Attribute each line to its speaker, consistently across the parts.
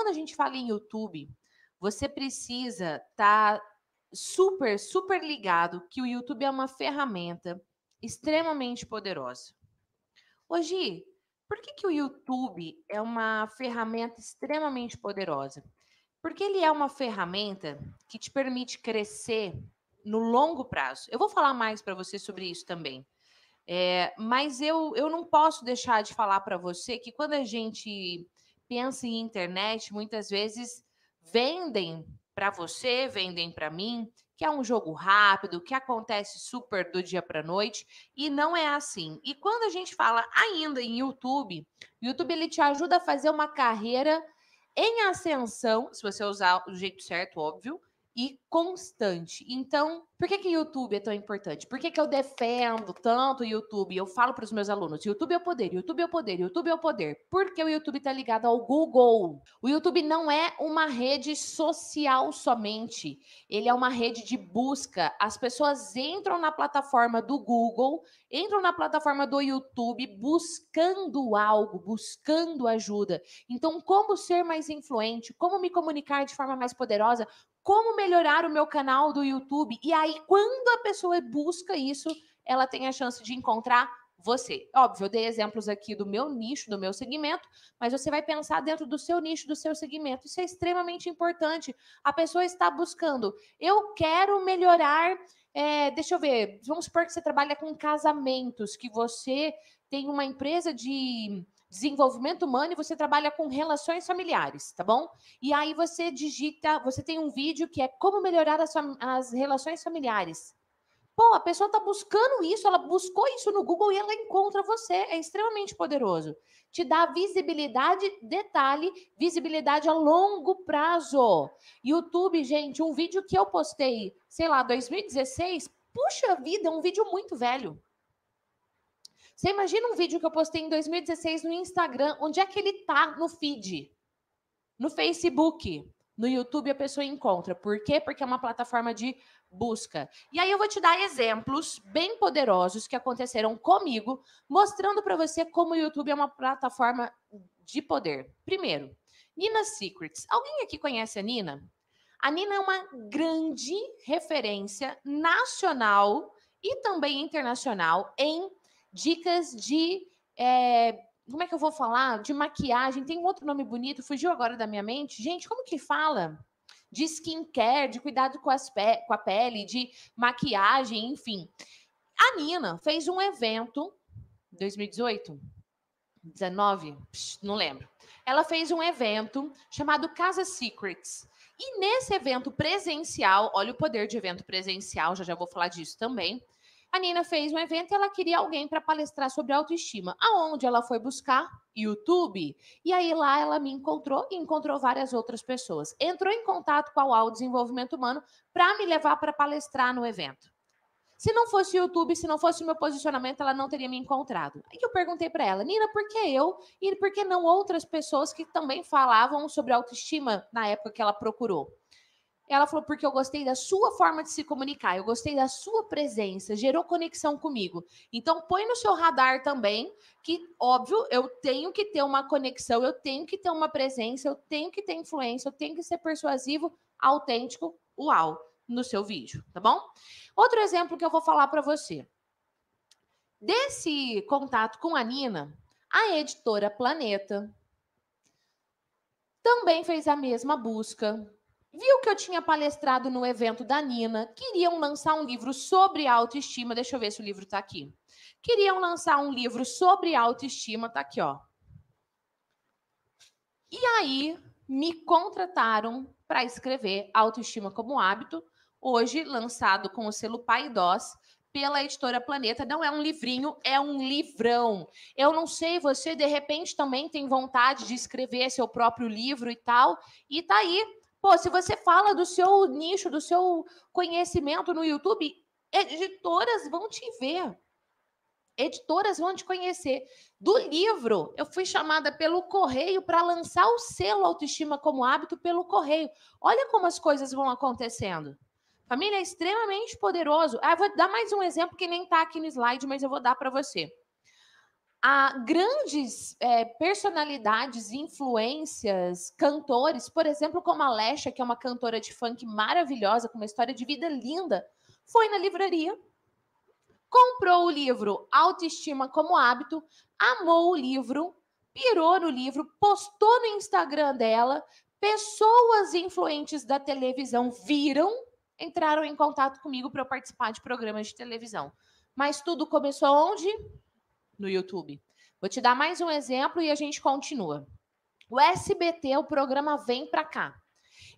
Speaker 1: quando a gente fala em YouTube, você precisa estar tá super, super ligado que o YouTube é uma ferramenta extremamente poderosa. Hoje, por que, que o YouTube é uma ferramenta extremamente poderosa? Porque ele é uma ferramenta que te permite crescer no longo prazo. Eu vou falar mais para você sobre isso também. É, mas eu, eu não posso deixar de falar para você que quando a gente pensa em internet, muitas vezes vendem para você, vendem para mim, que é um jogo rápido, que acontece super do dia para noite, e não é assim. E quando a gente fala ainda em YouTube, YouTube ele te ajuda a fazer uma carreira em ascensão, se você usar o jeito certo, óbvio, e constante. Então, por que que YouTube é tão importante? Por que, que eu defendo tanto o YouTube? Eu falo para os meus alunos, YouTube é o poder, YouTube é o poder, YouTube é o poder. Porque o YouTube está ligado ao Google. O YouTube não é uma rede social somente. Ele é uma rede de busca. As pessoas entram na plataforma do Google, entram na plataforma do YouTube buscando algo, buscando ajuda. Então, como ser mais influente? Como me comunicar de forma mais poderosa? como melhorar o meu canal do YouTube. E aí, quando a pessoa busca isso, ela tem a chance de encontrar você. Óbvio, eu dei exemplos aqui do meu nicho, do meu segmento, mas você vai pensar dentro do seu nicho, do seu segmento. Isso é extremamente importante. A pessoa está buscando. Eu quero melhorar. É, deixa eu ver. Vamos supor que você trabalha com casamentos, que você tem uma empresa de desenvolvimento humano e você trabalha com relações familiares, tá bom? E aí você digita, você tem um vídeo que é como melhorar as, as relações familiares. Pô, a pessoa tá buscando isso, ela buscou isso no Google e ela encontra você. É extremamente poderoso. Te dá visibilidade, detalhe, visibilidade a longo prazo. YouTube, gente, um vídeo que eu postei, sei lá, 2016, puxa vida, é um vídeo muito velho. Você imagina um vídeo que eu postei em 2016 no Instagram, onde é que ele tá no feed? No Facebook, no YouTube a pessoa encontra. Por quê? Porque é uma plataforma de busca. E aí eu vou te dar exemplos bem poderosos que aconteceram comigo, mostrando para você como o YouTube é uma plataforma de poder. Primeiro, Nina Secrets. Alguém aqui conhece a Nina? A Nina é uma grande referência nacional e também internacional em dicas de. É, como é que eu vou falar? De maquiagem. Tem um outro nome bonito, fugiu agora da minha mente. Gente, como que fala? De skincare, de cuidado com, pe com a pele, de maquiagem, enfim. A Nina fez um evento 2018, 19, não lembro. Ela fez um evento chamado Casa Secrets. E nesse evento presencial, olha o poder de evento presencial, já já vou falar disso também. A Nina fez um evento e ela queria alguém para palestrar sobre autoestima. Aonde ela foi buscar? YouTube. E aí lá ela me encontrou e encontrou várias outras pessoas. Entrou em contato com a UAU Desenvolvimento Humano para me levar para palestrar no evento. Se não fosse o YouTube, se não fosse o meu posicionamento, ela não teria me encontrado. Aí eu perguntei para ela, Nina, por que eu e por que não outras pessoas que também falavam sobre autoestima na época que ela procurou? Ela falou, porque eu gostei da sua forma de se comunicar, eu gostei da sua presença, gerou conexão comigo. Então, põe no seu radar também que, óbvio, eu tenho que ter uma conexão, eu tenho que ter uma presença, eu tenho que ter influência, eu tenho que ser persuasivo, autêntico, uau, no seu vídeo, tá bom? Outro exemplo que eu vou falar para você. Desse contato com a Nina, a editora Planeta também fez a mesma busca viu que eu tinha palestrado no evento da Nina, queriam lançar um livro sobre autoestima. Deixa eu ver se o livro está aqui. Queriam lançar um livro sobre autoestima, tá aqui, ó. E aí me contrataram para escrever Autoestima como Hábito, hoje lançado com o selo Pai Dós pela editora Planeta. Não é um livrinho, é um livrão. Eu não sei, você de repente também tem vontade de escrever seu próprio livro e tal, e tá aí Pô, se você fala do seu nicho, do seu conhecimento no YouTube, editoras vão te ver. Editoras vão te conhecer. Do livro, eu fui chamada pelo correio para lançar o selo Autoestima como Hábito pelo correio. Olha como as coisas vão acontecendo. Família, é extremamente poderoso. Ah, vou dar mais um exemplo que nem está aqui no slide, mas eu vou dar para você a grandes é, personalidades, influências, cantores, por exemplo, como a Lesha, que é uma cantora de funk maravilhosa, com uma história de vida linda, foi na livraria, comprou o livro Autoestima como Hábito, amou o livro, pirou no livro, postou no Instagram dela, pessoas influentes da televisão viram, entraram em contato comigo para eu participar de programas de televisão. Mas tudo começou onde? no YouTube. Vou te dar mais um exemplo e a gente continua. O SBT, o programa Vem Pra Cá.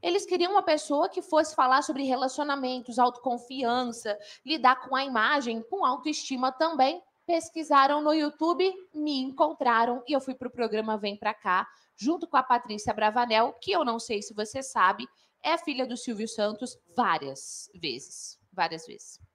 Speaker 1: Eles queriam uma pessoa que fosse falar sobre relacionamentos, autoconfiança, lidar com a imagem, com autoestima também. Pesquisaram no YouTube, me encontraram e eu fui para o programa Vem Pra Cá, junto com a Patrícia Bravanel, que eu não sei se você sabe, é filha do Silvio Santos várias vezes. Várias vezes.